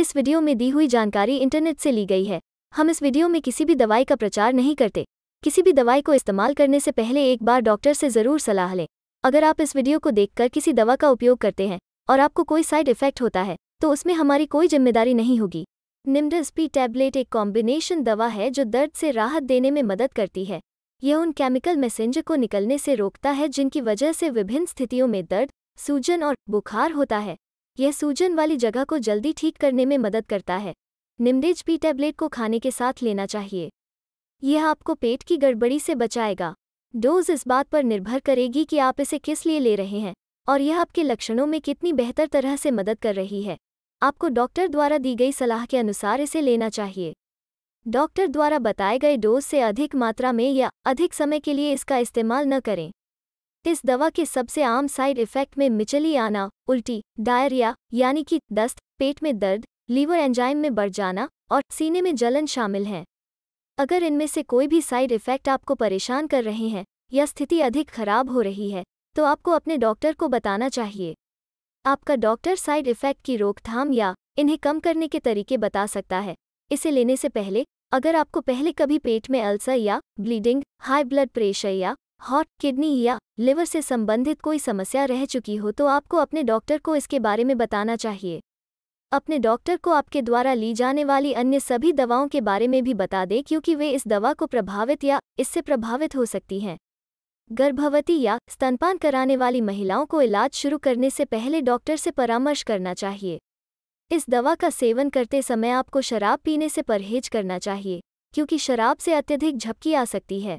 इस वीडियो में दी हुई जानकारी इंटरनेट से ली गई है हम इस वीडियो में किसी भी दवाई का प्रचार नहीं करते किसी भी दवाई को इस्तेमाल करने से पहले एक बार डॉक्टर से ज़रूर सलाह लें अगर आप इस वीडियो को देखकर किसी दवा का उपयोग करते हैं और आपको कोई साइड इफेक्ट होता है तो उसमें हमारी कोई जिम्मेदारी नहीं होगी पी टैबलेट एक कॉम्बिनेशन दवा है जो दर्द से राहत देने में मदद करती है यह उन केमिकल मैसेंजर को निकलने से रोकता है जिनकी वजह से विभिन्न स्थितियों में दर्द सूजन और बुखार होता है यह सूजन वाली जगह को जल्दी ठीक करने में मदद करता है निमदेज पी टैबलेट को खाने के साथ लेना चाहिए यह आपको पेट की गड़बड़ी से बचाएगा डोज इस बात पर निर्भर करेगी कि आप इसे किस लिए ले रहे हैं और यह आपके लक्षणों में कितनी बेहतर तरह से मदद कर रही है आपको डॉक्टर द्वारा दी गई सलाह के अनुसार इसे लेना चाहिए डॉक्टर द्वारा बताए गए डोज से अधिक मात्रा में या अधिक समय के लिए इसका इस्तेमाल न करें इस दवा के सबसे आम साइड इफेक्ट में मिचली आना उल्टी डायरिया यानी कि दस्त पेट में दर्द लीवर एंजाइम में बढ़ जाना और सीने में जलन शामिल हैं अगर इनमें से कोई भी साइड इफेक्ट आपको परेशान कर रहे हैं या स्थिति अधिक खराब हो रही है तो आपको अपने डॉक्टर को बताना चाहिए आपका डॉक्टर साइड इफेक्ट की रोकथाम या इन्हें कम करने के तरीके बता सकता है इसे लेने से पहले अगर आपको पहले कभी पेट में अल्सर या ब्लीडिंग हाई ब्लड प्रेशर या हॉट किडनी या लिवर से संबंधित कोई समस्या रह चुकी हो तो आपको अपने डॉक्टर को इसके बारे में बताना चाहिए अपने डॉक्टर को आपके द्वारा ली जाने वाली अन्य सभी दवाओं के बारे में भी बता दें क्योंकि वे इस दवा को प्रभावित या इससे प्रभावित हो सकती हैं गर्भवती या स्तनपान कराने वाली महिलाओं को इलाज शुरू करने से पहले डॉक्टर से परामर्श करना चाहिए इस दवा का सेवन करते समय आपको शराब पीने से परहेज करना चाहिए क्योंकि शराब से अत्यधिक झपकी आ सकती है